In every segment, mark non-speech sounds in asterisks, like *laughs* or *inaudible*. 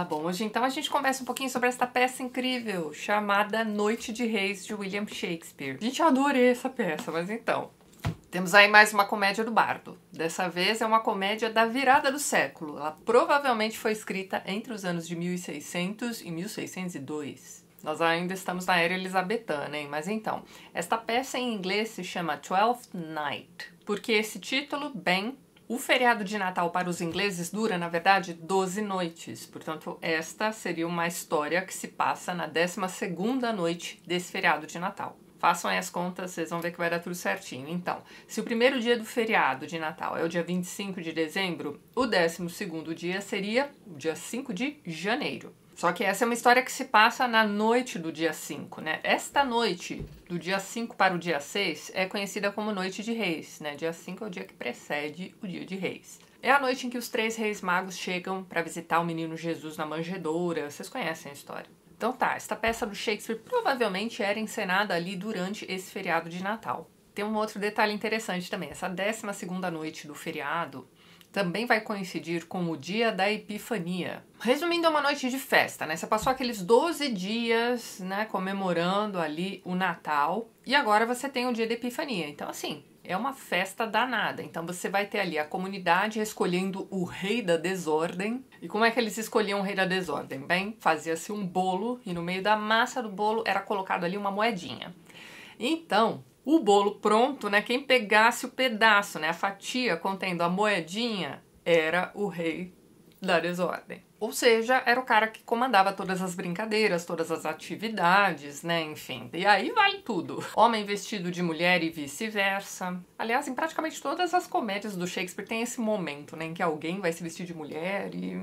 tá bom, hoje então a gente conversa um pouquinho sobre esta peça incrível chamada Noite de Reis de William Shakespeare. Gente, eu adorei essa peça, mas então. Temos aí mais uma comédia do bardo. Dessa vez é uma comédia da virada do século. Ela provavelmente foi escrita entre os anos de 1600 e 1602. Nós ainda estamos na era elisabetana, hein? Mas então, esta peça em inglês se chama Twelfth Night, porque esse título, bem, o feriado de Natal para os ingleses dura, na verdade, 12 noites. Portanto, esta seria uma história que se passa na 12 noite desse feriado de Natal. Façam aí as contas, vocês vão ver que vai dar tudo certinho. Então, se o primeiro dia do feriado de Natal é o dia 25 de dezembro, o 12 dia seria o dia 5 de janeiro. Só que essa é uma história que se passa na noite do dia 5, né? Esta noite, do dia 5 para o dia 6, é conhecida como Noite de Reis, né? Dia 5 é o dia que precede o Dia de Reis. É a noite em que os três reis magos chegam para visitar o menino Jesus na manjedoura. Vocês conhecem a história. Então tá, esta peça do Shakespeare provavelmente era encenada ali durante esse feriado de Natal. Tem um outro detalhe interessante também. Essa 12 segunda noite do feriado também vai coincidir com o dia da Epifania. Resumindo, é uma noite de festa, né? Você passou aqueles 12 dias, né, comemorando ali o Natal e agora você tem o dia da Epifania. Então, assim, é uma festa danada. Então você vai ter ali a comunidade escolhendo o rei da desordem. E como é que eles escolhiam o rei da desordem? Bem, fazia-se um bolo e no meio da massa do bolo era colocado ali uma moedinha. Então, o bolo pronto, né, quem pegasse o pedaço, né, a fatia contendo a moedinha, era o rei da desordem. Ou seja, era o cara que comandava todas as brincadeiras, todas as atividades, né? Enfim. E aí vai tudo. Homem vestido de mulher e vice-versa. Aliás, em praticamente todas as comédias do Shakespeare tem esse momento, né? Em que alguém vai se vestir de mulher e.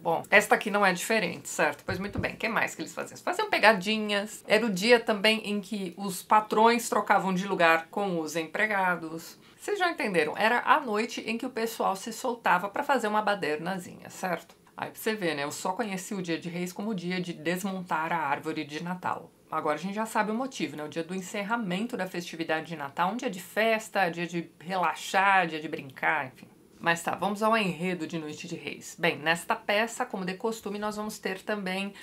Bom, esta aqui não é diferente, certo? Pois muito bem, o que mais que eles faziam? Faziam pegadinhas. Era o dia também em que os patrões trocavam de lugar com os empregados. Vocês já entenderam, era a noite em que o pessoal se soltava para fazer uma badernazinha, certo? Aí pra você ver, né? Eu só conheci o dia de reis como o dia de desmontar a árvore de Natal. Agora a gente já sabe o motivo, né? O dia do encerramento da festividade de Natal, um dia de festa, dia de relaxar, dia de brincar, enfim. Mas tá, vamos ao enredo de Noite de Reis. Bem, nesta peça, como de costume, nós vamos ter também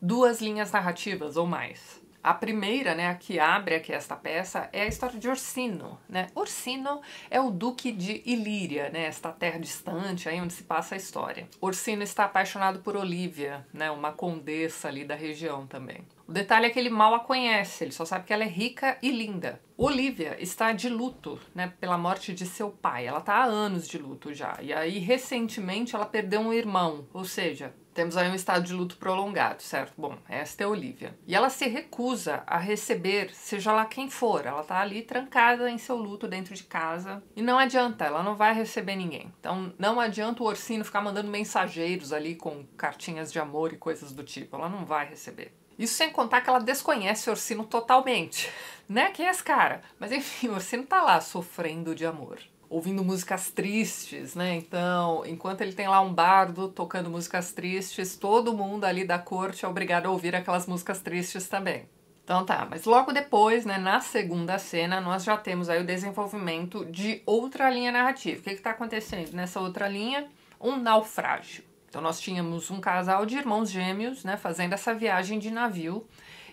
duas linhas narrativas ou mais. A primeira, né, a que abre aqui esta peça, é a história de Orsino, né? Orsino é o duque de Ilíria, né, esta terra distante aí onde se passa a história. Orsino está apaixonado por Olivia, né, uma condessa ali da região também. O detalhe é que ele mal a conhece, ele só sabe que ela é rica e linda. Olivia está de luto, né, pela morte de seu pai. Ela está há anos de luto já. E aí recentemente ela perdeu um irmão, ou seja, temos aí um estado de luto prolongado, certo? Bom, esta é Olivia. E ela se recusa a receber, seja lá quem for. Ela está ali trancada em seu luto dentro de casa. E não adianta, ela não vai receber ninguém. Então não adianta o Orsino ficar mandando mensageiros ali com cartinhas de amor e coisas do tipo. Ela não vai receber. Isso sem contar que ela desconhece o Orsino totalmente. Né? Quem é esse cara? Mas enfim, o Orsino tá lá sofrendo de amor. Ouvindo músicas tristes, né? Então, enquanto ele tem lá um bardo tocando músicas tristes, todo mundo ali da corte é obrigado a ouvir aquelas músicas tristes também. Então tá, mas logo depois, né, na segunda cena, nós já temos aí o desenvolvimento de outra linha narrativa. O que que tá acontecendo nessa outra linha? Um naufrágio. Então nós tínhamos um casal de irmãos gêmeos, né, fazendo essa viagem de navio.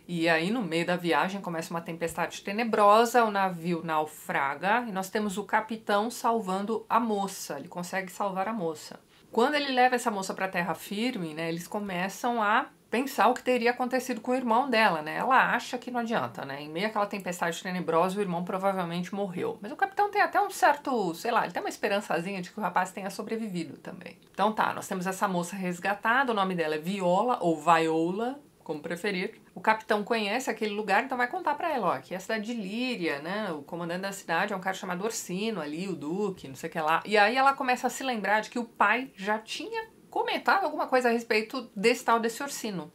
E aí no meio da viagem começa uma tempestade tenebrosa, o navio naufraga e nós temos o capitão salvando a moça. Ele consegue salvar a moça. Quando ele leva essa moça para terra firme, né, eles começam a pensar o que teria acontecido com o irmão dela, né? Ela acha que não adianta, né? Em meio àquela tempestade tenebrosa, o irmão provavelmente morreu. Mas o capitão tem até um certo, sei lá, ele tem uma esperançazinha de que o rapaz tenha sobrevivido também. Então tá, nós temos essa moça resgatada, o nome dela é Viola ou Viola, como preferir. O capitão conhece aquele lugar, então vai contar para ela, ó, que é a cidade de Líria, né? O comandante da cidade é um cara chamado Orsino ali, o duque, não sei o que lá. E aí ela começa a se lembrar de que o pai já tinha comentava alguma coisa a respeito desse tal desse Orsino.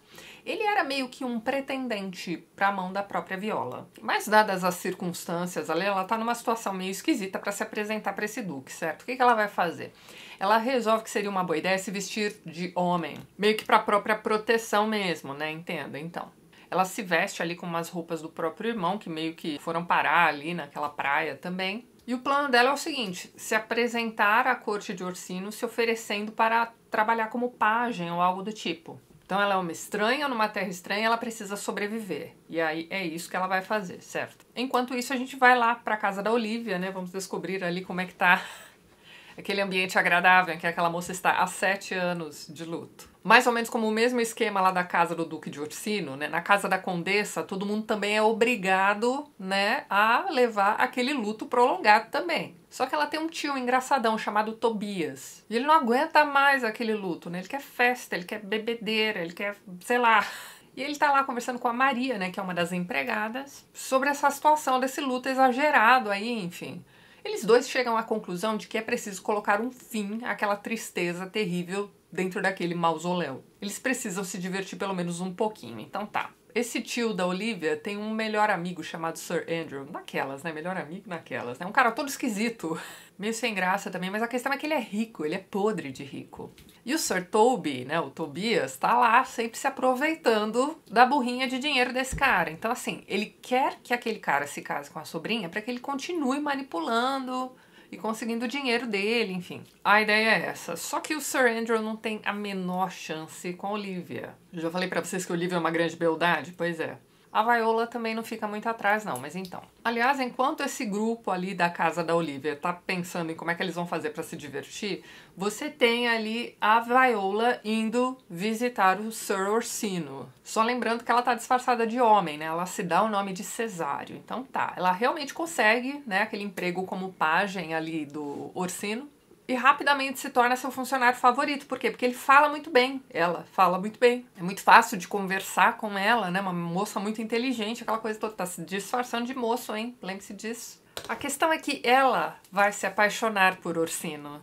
Ele era meio que um pretendente para a mão da própria Viola. Mas dadas as circunstâncias, ali ela está numa situação meio esquisita para se apresentar para esse duque, certo? O que, que ela vai fazer? Ela resolve que seria uma boa ideia se vestir de homem, meio que para a própria proteção mesmo, né? Entenda, então ela se veste ali com umas roupas do próprio irmão, que meio que foram parar ali naquela praia também. E o plano dela é o seguinte: se apresentar à corte de Orsino se oferecendo para trabalhar como pajem ou algo do tipo. Então ela é uma estranha numa terra estranha, ela precisa sobreviver. E aí é isso que ela vai fazer, certo? Enquanto isso a gente vai lá para casa da Olivia, né? Vamos descobrir ali como é que tá *laughs* aquele ambiente agradável em que aquela moça está há sete anos de luto mais ou menos como o mesmo esquema lá da casa do Duque de Orsino, né? Na casa da Condessa, todo mundo também é obrigado, né, a levar aquele luto prolongado também. Só que ela tem um tio engraçadão chamado Tobias. E ele não aguenta mais aquele luto, né? Ele quer festa, ele quer bebedeira, ele quer, sei lá, e ele tá lá conversando com a Maria, né, que é uma das empregadas, sobre essa situação desse luto exagerado aí, enfim. Eles dois chegam à conclusão de que é preciso colocar um fim àquela tristeza terrível dentro daquele mausoléu. Eles precisam se divertir pelo menos um pouquinho, então tá. Esse tio da Olivia tem um melhor amigo chamado Sir Andrew. Naquelas, né? Melhor amigo naquelas, né? Um cara todo esquisito. *laughs* Meio sem graça também, mas a questão é que ele é rico, ele é podre de rico. E o Sir Toby, né? O Tobias, tá lá sempre se aproveitando da burrinha de dinheiro desse cara. Então, assim, ele quer que aquele cara se case com a sobrinha para que ele continue manipulando e conseguindo o dinheiro dele, enfim. A ideia é essa. Só que o Sir Andrew não tem a menor chance com a Olivia. Já falei para vocês que a Olivia é uma grande beldade? Pois é. A Viola também não fica muito atrás, não, mas então. Aliás, enquanto esse grupo ali da casa da Olivia tá pensando em como é que eles vão fazer para se divertir, você tem ali a Viola indo visitar o Sir Orsino. Só lembrando que ela tá disfarçada de homem, né? Ela se dá o nome de Cesário. Então tá, ela realmente consegue, né, aquele emprego como pajem ali do Orsino e rapidamente se torna seu funcionário favorito. Por quê? Porque ele fala muito bem. Ela fala muito bem. É muito fácil de conversar com ela, né? Uma moça muito inteligente, aquela coisa toda. Tá se disfarçando de moço, hein? Lembre-se disso. A questão é que ela vai se apaixonar por Orsino.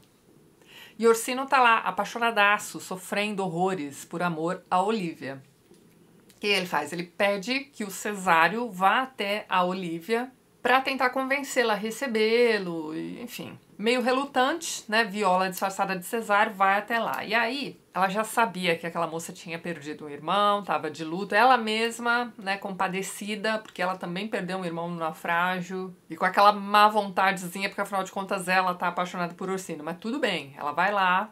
E Orsino tá lá, apaixonadaço, sofrendo horrores por amor a Olivia. O que ele faz? Ele pede que o Cesário vá até a Olivia para tentar convencê-la a recebê-lo, enfim. Meio relutante, né? Viola disfarçada de Cesar vai até lá. E aí, ela já sabia que aquela moça tinha perdido um irmão, estava de luto, ela mesma, né, compadecida, porque ela também perdeu um irmão no naufrágio, e com aquela má vontadezinha, porque afinal de contas ela tá apaixonada por Ursino. Mas tudo bem, ela vai lá,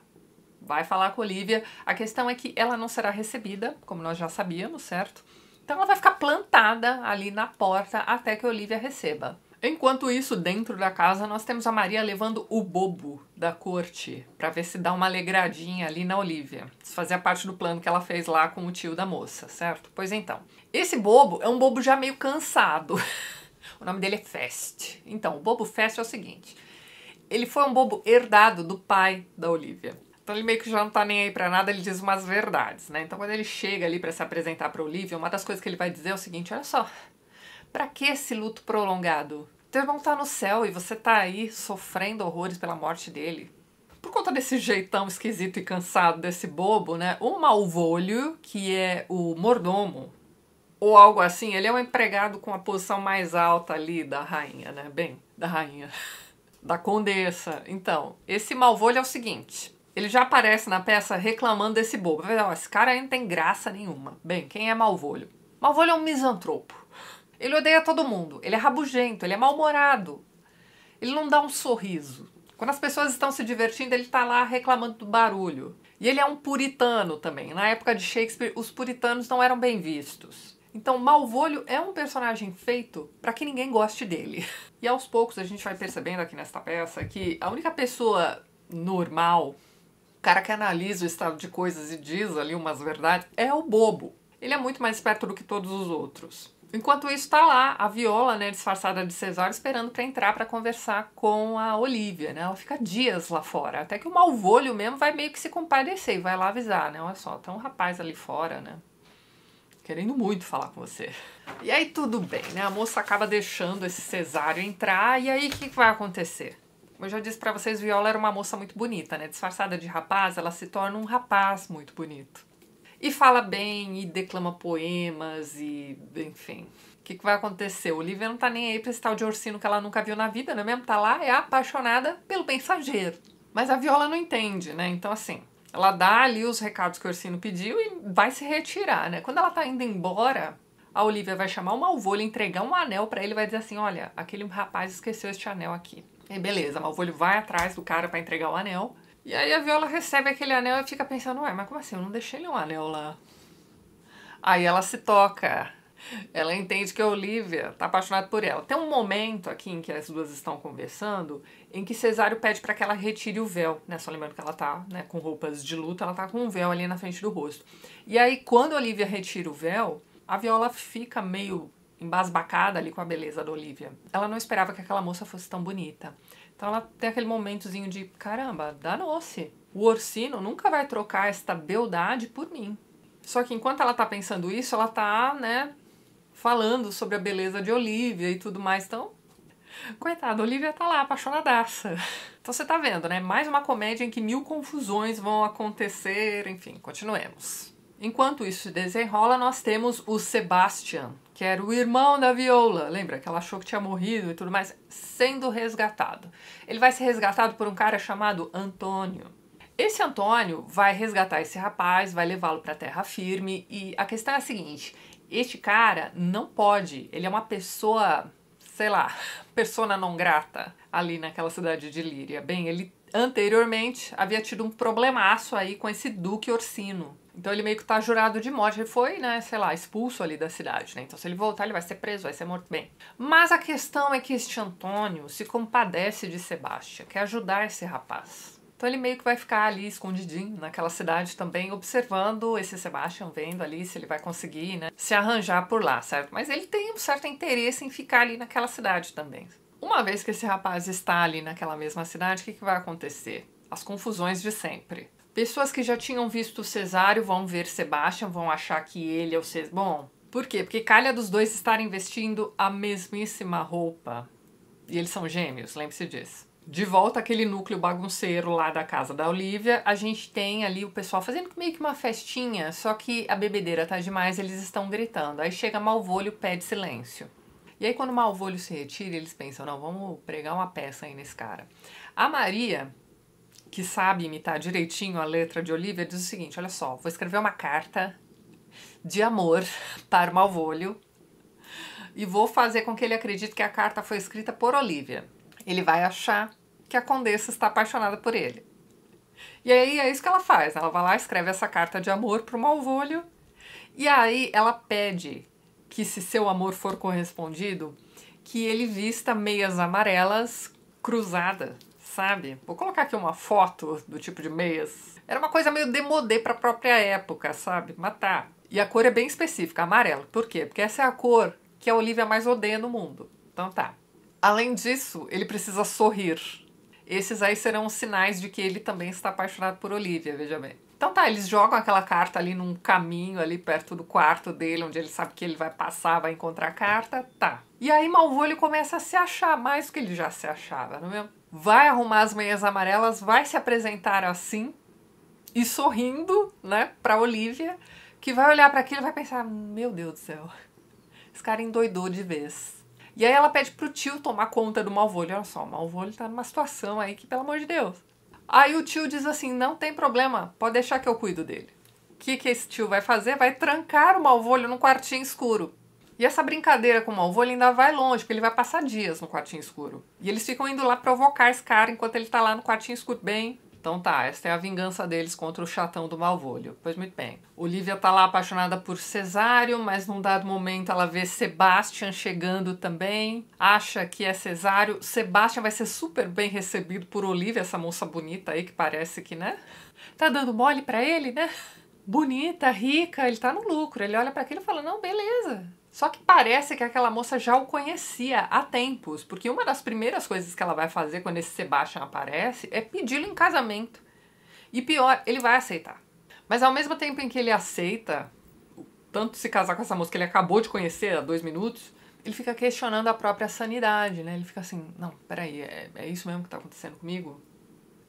vai falar com Olivia. A questão é que ela não será recebida, como nós já sabíamos, certo? Então ela vai ficar plantada ali na porta até que Olivia receba. Enquanto isso, dentro da casa, nós temos a Maria levando o bobo da corte para ver se dá uma alegradinha ali na Olivia. Isso fazia parte do plano que ela fez lá com o tio da moça, certo? Pois então. Esse bobo é um bobo já meio cansado. *laughs* o nome dele é Fest. Então, o bobo Fest é o seguinte: ele foi um bobo herdado do pai da Olivia. Então ele meio que já não tá nem aí pra nada, ele diz umas verdades, né? Então quando ele chega ali para se apresentar pro Olivia, uma das coisas que ele vai dizer é o seguinte, olha só, pra que esse luto prolongado? Teu irmão tá no céu e você tá aí sofrendo horrores pela morte dele. Por conta desse jeitão esquisito e cansado desse bobo, né? O Malvolio, que é o mordomo, ou algo assim, ele é um empregado com a posição mais alta ali da rainha, né? Bem, da rainha, *laughs* da condessa. Então, esse Malvolio é o seguinte ele já aparece na peça reclamando desse bobo. Ó, esse cara ainda tem graça nenhuma. Bem, quem é Malvolho? Malvolho é um misantropo. Ele odeia todo mundo. Ele é rabugento, ele é mal-humorado. Ele não dá um sorriso. Quando as pessoas estão se divertindo, ele está lá reclamando do barulho. E ele é um puritano também. Na época de Shakespeare, os puritanos não eram bem vistos. Então, Malvolho é um personagem feito para que ninguém goste dele. *laughs* E aos poucos a gente vai percebendo aqui nesta peça que a única pessoa normal cara que analisa o estado de coisas e diz ali umas verdades é o bobo. Ele é muito mais esperto do que todos os outros. Enquanto isso, tá lá a Viola, né, disfarçada de Cesário, esperando para entrar para conversar com a Olivia, né? Ela fica dias lá fora, até que o malvolho mesmo vai meio que se compadecer e vai lá avisar, né? Olha só, tá um rapaz ali fora, né? Querendo muito falar com você. E aí tudo bem, né? A moça acaba deixando esse Cesário entrar, e aí o que, que vai acontecer? Como eu já disse para vocês, Viola era uma moça muito bonita, né? Disfarçada de rapaz, ela se torna um rapaz muito bonito. E fala bem, e declama poemas, e enfim. O que, que vai acontecer? Olivia não tá nem aí pra esse tal de Orsino que ela nunca viu na vida, não é mesmo? Tá lá, é apaixonada pelo mensageiro. Mas a Viola não entende, né? Então, assim, ela dá ali os recados que o Orsino pediu e vai se retirar, né? Quando ela tá indo embora, a Olivia vai chamar o Malvolio, entregar um anel para ele vai dizer assim: olha, aquele rapaz esqueceu este anel aqui. E beleza, Malvolio vai atrás do cara para entregar o anel. E aí a Viola recebe aquele anel e fica pensando, ué, mas como assim? Eu não deixei nenhum anel lá. Aí ela se toca. Ela entende que a Olivia tá apaixonada por ela. Tem um momento aqui em que as duas estão conversando em que Cesário pede para que ela retire o véu, né? Só lembrando que ela tá né, com roupas de luta, ela tá com um véu ali na frente do rosto. E aí, quando a Olivia retira o véu, a Viola fica meio embasbacada ali com a beleza da Olivia. Ela não esperava que aquela moça fosse tão bonita. Então ela tem aquele momentozinho de, caramba, dá noce. O Orsino nunca vai trocar esta beldade por mim. Só que enquanto ela tá pensando isso, ela tá, né, falando sobre a beleza de Olivia e tudo mais. Então, coitada, Olivia tá lá, apaixonadaça. *laughs* Então você tá vendo, né? Mais uma comédia em que mil confusões vão acontecer. Enfim, continuemos. Enquanto isso se desenrola, nós temos o Sebastian, que era o irmão da Viola, lembra que ela achou que tinha morrido e tudo mais, sendo resgatado. Ele vai ser resgatado por um cara chamado Antônio. Esse Antônio vai resgatar esse rapaz, vai levá-lo para a terra firme e a questão é a seguinte: este cara não pode, ele é uma pessoa, sei lá, *laughs* persona não grata ali naquela cidade de Líria. Bem, ele anteriormente havia tido um problemaço aí com esse Duque Orsino, então ele meio que tá jurado de morte, ele foi, né, sei lá, expulso ali da cidade, né? Então se ele voltar, ele vai ser preso, vai ser morto bem. Mas a questão é que este Antônio se compadece de Sebastião, quer ajudar esse rapaz. Então ele meio que vai ficar ali escondidinho naquela cidade também, observando esse Sebastião, vendo ali se ele vai conseguir, né, se arranjar por lá, certo? Mas ele tem um certo interesse em ficar ali naquela cidade também. Uma vez que esse rapaz está ali naquela mesma cidade, o que, que vai acontecer? As confusões de sempre. Pessoas que já tinham visto o Cesário vão ver Sebastian, vão achar que ele é o Cesário. Bom, por quê? Porque calha dos dois estarem vestindo a mesmíssima roupa. E eles são gêmeos, lembre-se disso. De volta àquele núcleo bagunceiro lá da casa da Olivia, a gente tem ali o pessoal fazendo meio que uma festinha, só que a bebedeira tá demais, eles estão gritando. Aí chega Malvolio, pede silêncio. E aí quando Malvolio se retira, eles pensam, não, vamos pregar uma peça aí nesse cara. A Maria que sabe imitar direitinho a letra de Olivia, diz o seguinte: olha só, vou escrever uma carta de amor *laughs* para o Malvolio e vou fazer com que ele acredite que a carta foi escrita por Olivia. Ele vai achar que a condessa está apaixonada por ele. E aí é isso que ela faz, ela vai lá, escreve essa carta de amor para o Malvolio e aí ela pede que se seu amor for correspondido, que ele vista meias amarelas cruzadas sabe? Vou colocar aqui uma foto do tipo de meias. Era uma coisa meio demodê para a própria época, sabe? Matar. Tá. E a cor é bem específica, amarelo. Por quê? Porque essa é a cor que a Olivia mais odeia no mundo. Então tá. Além disso, ele precisa sorrir. Esses aí serão os sinais de que ele também está apaixonado por Olivia, veja bem. Então tá, eles jogam aquela carta ali num caminho ali perto do quarto dele, onde ele sabe que ele vai passar, vai encontrar a carta, tá. E aí Malvolio começa a se achar mais do que ele já se achava, não é mesmo? vai arrumar as meias amarelas, vai se apresentar assim e sorrindo, né, para Olivia, que vai olhar para aquilo e vai pensar: "Meu Deus do céu. Esse cara endoidou de vez". E aí ela pede pro tio tomar conta do Malvolio. Olha só, o Malvolio tá numa situação aí que, pelo amor de Deus. Aí o tio diz assim: "Não tem problema, pode deixar que eu cuido dele". O que que esse tio vai fazer? Vai trancar o Malvolio num quartinho escuro. E essa brincadeira com o malvolo ainda vai longe, porque ele vai passar dias no quartinho escuro. E eles ficam indo lá provocar esse cara enquanto ele tá lá no quartinho escuro. Bem, então tá, essa é a vingança deles contra o chatão do Malvolio. Pois muito bem. Olivia tá lá apaixonada por Cesário, mas num dado momento ela vê Sebastian chegando também. Acha que é Cesário. Sebastian vai ser super bem recebido por Olivia, essa moça bonita aí que parece que, né? Tá dando mole para ele, né? Bonita, rica, ele tá no lucro. Ele olha para aquilo e fala: "Não, beleza. Só que parece que aquela moça já o conhecia há tempos, porque uma das primeiras coisas que ela vai fazer quando esse Sebastian aparece é pedi-lo em casamento. E pior, ele vai aceitar. Mas ao mesmo tempo em que ele aceita, tanto se casar com essa moça que ele acabou de conhecer há dois minutos, ele fica questionando a própria sanidade, né? Ele fica assim, não, peraí, é, é isso mesmo que tá acontecendo comigo?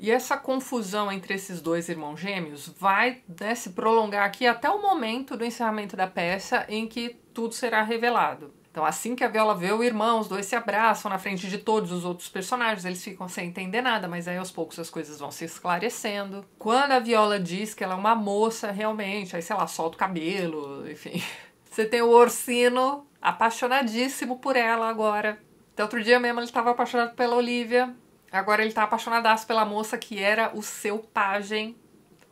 E essa confusão entre esses dois irmãos gêmeos vai né, se prolongar aqui até o momento do encerramento da peça em que tudo será revelado. Então, assim que a Viola vê o irmão, os dois se abraçam na frente de todos os outros personagens, eles ficam sem entender nada, mas aí aos poucos as coisas vão se esclarecendo. Quando a Viola diz que ela é uma moça realmente, aí sei lá, solta o cabelo, enfim. *laughs* Você tem o Orsino apaixonadíssimo por ela agora. Até então, outro dia mesmo ele estava apaixonado pela Olivia, agora ele tá apaixonadaço pela moça que era o seu pajem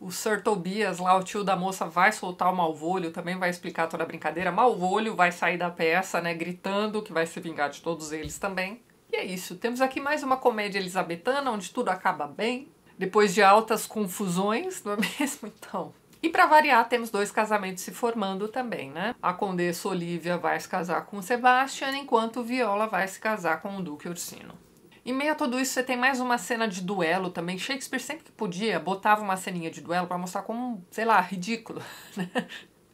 o Sir Tobias, lá o tio da moça, vai soltar o Malvolio, também vai explicar toda a brincadeira. Malvolio vai sair da peça, né, gritando que vai se vingar de todos eles também. E é isso, temos aqui mais uma comédia elisabetana, onde tudo acaba bem, depois de altas confusões, não é *laughs* mesmo? Então... E para variar, temos dois casamentos se formando também, né? A condessa Olivia vai se casar com Sebastian, enquanto Viola vai se casar com o Duque Ursino. Em meio a tudo isso, você tem mais uma cena de duelo também. Shakespeare, sempre que podia, botava uma ceninha de duelo para mostrar como, sei lá, ridículo. *laughs* Né?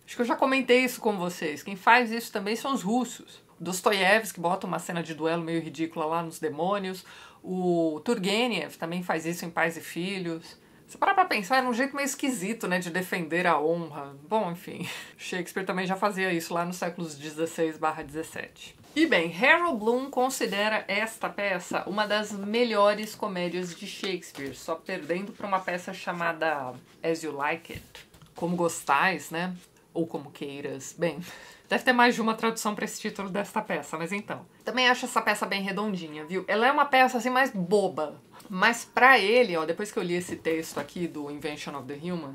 Acho que eu já comentei isso com vocês. Quem faz isso também são os russos. Dostoiévski bota uma cena de duelo meio ridícula lá nos Demônios. O Turgenev também faz isso em Pais e Filhos. Se parar pra pensar, era um jeito meio esquisito, né, de defender a honra. Bom, enfim, *laughs* Shakespeare também já fazia isso lá nos séculos 16 barra 17. E bem, Harold Bloom considera esta peça uma das melhores comédias de Shakespeare, só perdendo para uma peça chamada As You Like It, Como Gostais, né? ou como queiras. Bem, deve ter mais de uma tradução para esse título desta peça, mas então. Também acho essa peça bem redondinha, viu? Ela é uma peça assim mais boba. Mas para ele, ó, depois que eu li esse texto aqui do Invention of the Human,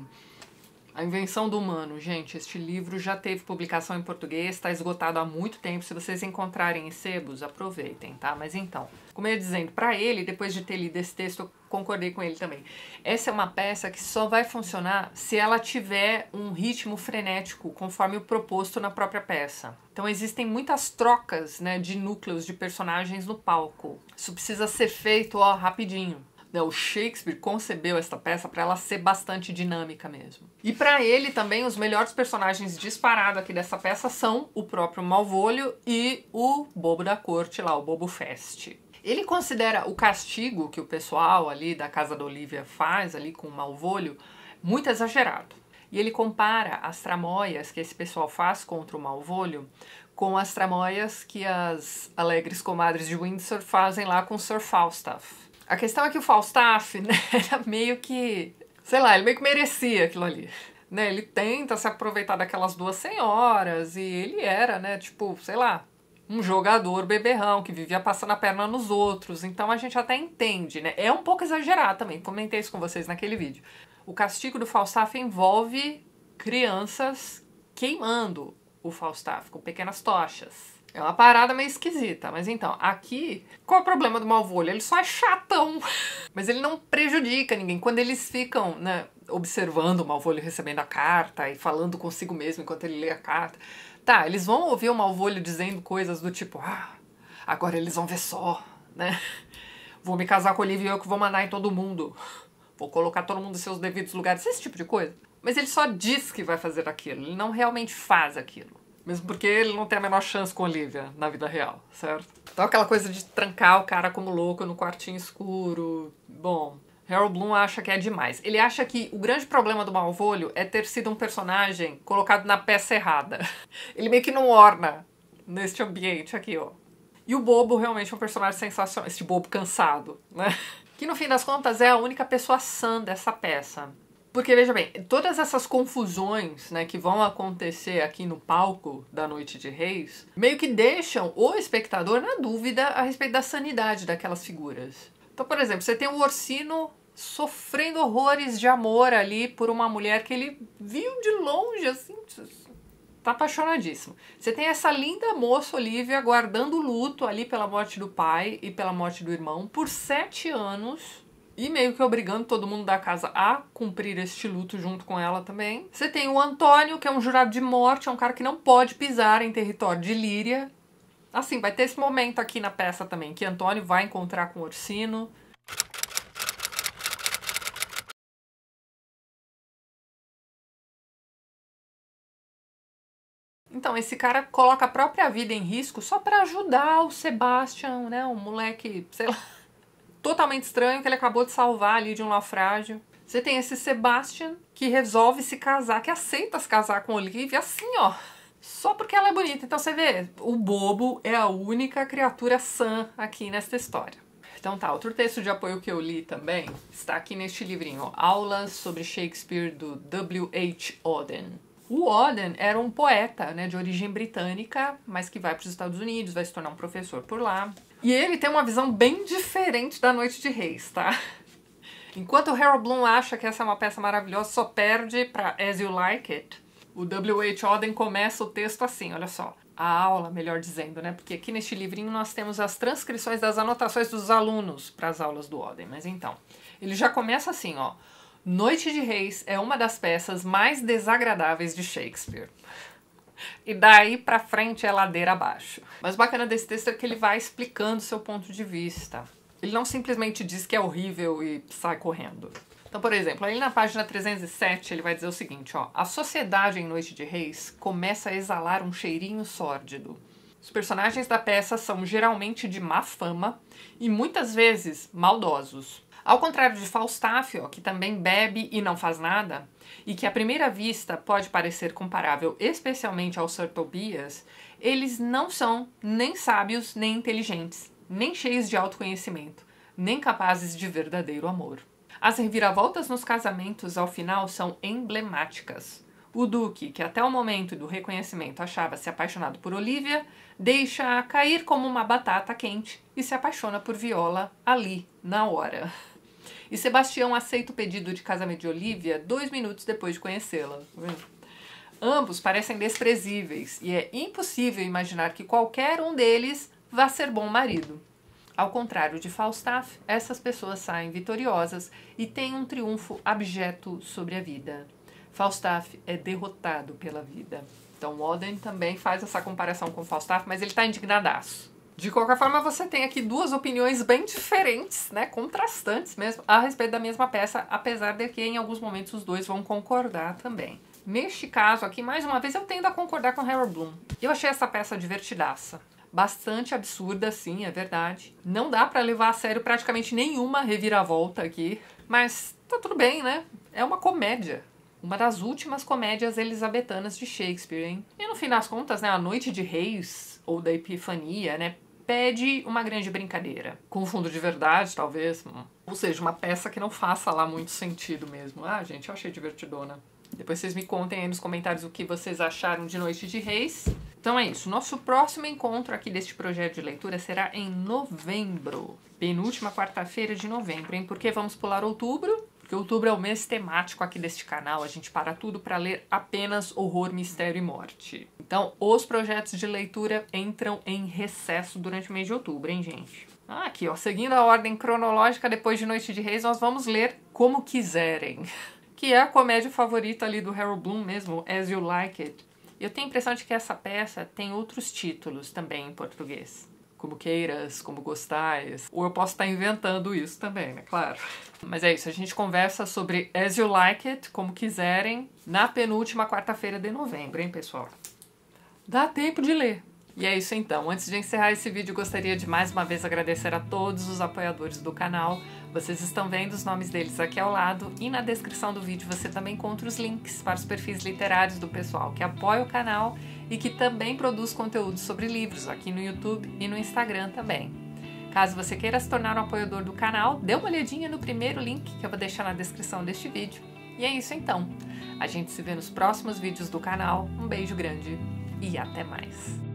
a Invenção do Humano, gente, este livro já teve publicação em português, está esgotado há muito tempo. Se vocês encontrarem em sebos, aproveitem, tá? Mas então, como eu ia dizendo, para ele, depois de ter lido esse texto, concordei com ele também. Essa é uma peça que só vai funcionar se ela tiver um ritmo frenético, conforme o proposto na própria peça. Então existem muitas trocas né, de núcleos de personagens no palco. Isso precisa ser feito ó, rapidinho. Né, o Shakespeare concebeu esta peça para ela ser bastante dinâmica mesmo. E para ele também os melhores personagens disparados aqui dessa peça são o próprio Malvolio e o bobo da corte lá, o Bobo Fest. Ele considera o castigo que o pessoal ali da casa da Olivia faz ali com o Malvolio muito exagerado. E ele compara as tramóias que esse pessoal faz contra o Malvolio com as tramóias que as alegres comadres de Windsor fazem lá com o Sir Falstaff. A questão é que o Falstaff *laughs* né, era é meio que, sei lá, ele meio que merecia aquilo ali. Né, ele tenta se aproveitar daquelas duas senhoras e ele era, né, tipo, sei lá, um jogador beberrão que vivia passando a perna nos outros. Então a gente até entende, né? É um pouco exagerado também, comentei isso com vocês naquele vídeo. O castigo do Falstaff envolve crianças queimando o Falstaff com pequenas tochas. É uma parada meio esquisita, mas então, aqui, qual é o problema do Malvolho? Ele só é chatão, *laughs* mas ele não prejudica ninguém. Quando eles ficam, né, observando o Malvolho recebendo a carta e falando consigo mesmo enquanto ele lê a carta, Tá, eles vão ouvir o Malvolio dizendo coisas do tipo, ah, agora eles vão ver só, né? Vou me casar com a Olivia e eu que vou mandar em todo mundo. Vou colocar todo mundo em seus devidos lugares, esse tipo de coisa. Mas ele só diz que vai fazer aquilo, ele não realmente faz aquilo. Mesmo porque ele não tem a menor chance com Olivia na vida real, certo? Então aquela coisa de trancar o cara como louco no quartinho escuro. Bom, Harold Bloom acha que é demais. Ele acha que o grande problema do Malvolio é ter sido um personagem colocado na peça errada. *laughs* Ele meio que não orna neste ambiente aqui, ó. E o Bobo realmente é um personagem sensacional, este Bobo cansado, né? *laughs* Que no fim das contas é a única pessoa sã dessa peça. Porque veja bem, todas essas confusões, né, que vão acontecer aqui no palco da Noite de Reis, meio que deixam o espectador na dúvida a respeito da sanidade daquelas figuras. Então, por exemplo, você tem o Orsino sofrendo horrores de amor ali por uma mulher que ele viu de longe, assim, tá apaixonadíssimo. Você tem essa linda moça, Olivia, guardando luto ali pela morte do pai e pela morte do irmão por sete anos. E meio que obrigando todo mundo da casa a cumprir este luto junto com ela também. Você tem o Antônio, que é um jurado de morte, é um cara que não pode pisar em território de Líria. Assim, vai ter esse momento aqui na peça também, que Antônio vai encontrar com Orsino, Então, esse cara coloca a própria vida em risco só para ajudar o Sebastian, né? Um moleque, sei lá, *laughs* totalmente estranho que ele acabou de salvar ali de um naufrágio. Você tem esse Sebastian que resolve se casar, que aceita se casar com Olivia assim, ó. Só porque ela é bonita. Então você vê, o bobo é a única criatura sã aqui nesta história. Então tá, outro texto de apoio que eu li também está aqui neste livrinho, Aulas sobre Shakespeare do W.H. Auden. O Oden era um poeta, né, de origem britânica, mas que vai para os Estados Unidos, vai se tornar um professor por lá. E ele tem uma visão bem diferente da Noite de Reis, tá? *laughs* Enquanto o Harold Bloom acha que essa é uma peça maravilhosa, só perde para As You Like It. O W.H. Oden começa o texto assim, olha só. A aula, melhor dizendo, né? Porque aqui neste livrinho nós temos as transcrições das anotações dos alunos para as aulas do Oden. Mas então, ele já começa assim, ó. Noite de Reis é uma das peças mais desagradáveis de Shakespeare. E daí pra frente é ladeira abaixo. Mas o bacana desse texto é que ele vai explicando seu ponto de vista. Ele não simplesmente diz que é horrível e sai correndo. Então, por exemplo, ali na página 307 ele vai dizer o seguinte, ó: "A sociedade em Noite de Reis começa a exalar um cheirinho sórdido. Os personagens da peça são geralmente de má fama e muitas vezes maldosos. Ao contrário de Falstaff, que também bebe e não faz nada, e que à primeira vista pode parecer comparável especialmente ao Sir Tobias, eles não são nem sábios, nem inteligentes, nem cheios de autoconhecimento, nem capazes de verdadeiro amor. As reviravoltas nos casamentos ao final são emblemáticas. O Duque, que até o momento do reconhecimento achava-se apaixonado por Olivia, deixa-a cair como uma batata quente e se apaixona por Viola ali, na hora. E Sebastião aceita o pedido de casamento de Olivia dois minutos depois de conhecê-la. Ambos parecem desprezíveis e é impossível imaginar que qualquer um deles vá ser bom marido. Ao contrário de Falstaff, essas pessoas saem vitoriosas e têm um triunfo abjeto sobre a vida. Falstaff é derrotado pela vida. Então, Oden também faz essa comparação com Falstaff, mas ele está indignadaço. De qualquer forma, você tem aqui duas opiniões bem diferentes, né, contrastantes mesmo, a respeito da mesma peça, apesar de que em alguns momentos os dois vão concordar também. Neste caso aqui, mais uma vez, eu tendo a concordar com Harold Bloom. Eu achei essa peça divertidaça bastante absurda, sim, é verdade. Não dá para levar a sério praticamente nenhuma reviravolta aqui, mas tá tudo bem, né? É uma comédia. Uma das últimas comédias elisabetanas de Shakespeare, hein? E no fim das contas, né, a Noite de Reis, ou da Epifania, né, pede uma grande brincadeira. Com um fundo de verdade, talvez. Hum, ou seja, uma peça que não faça lá muito sentido mesmo. Ah, gente, eu achei divertidona. Depois vocês me contem aí nos comentários o que vocês acharam de Noite de Reis. Então é isso. Nosso próximo encontro aqui deste projeto de leitura será em novembro. Penúltima quarta-feira de novembro, hein? Porque vamos pular outubro porque outubro é o mês temático aqui deste canal, a gente para tudo para ler apenas horror, mistério e morte. Então, os projetos de leitura entram em recesso durante o mês de outubro, hein, gente? Ah, aqui, ó, seguindo a ordem cronológica, depois de Noite de Reis, nós vamos ler Como Quiserem, *laughs* que é a comédia favorita ali do Harold Bloom mesmo, As You Like It. Eu tenho a impressão de que essa peça tem outros títulos também em português como queiras, como gostais. Ou eu posso estar inventando isso também, né? Claro. Mas é isso, a gente conversa sobre As You Like It, como quiserem, na penúltima quarta-feira de novembro, hein, pessoal? Dá tempo de ler. E é isso então. Antes de encerrar esse vídeo, gostaria de mais uma vez agradecer a todos os apoiadores do canal, vocês estão vendo os nomes deles aqui ao lado e na descrição do vídeo você também encontra os links para os perfis literários do pessoal que apoia o canal e que também produz conteúdo sobre livros aqui no YouTube e no Instagram também. Caso você queira se tornar um apoiador do canal, dê uma olhadinha no primeiro link que eu vou deixar na descrição deste vídeo. E é isso então. A gente se vê nos próximos vídeos do canal. Um beijo grande e até mais.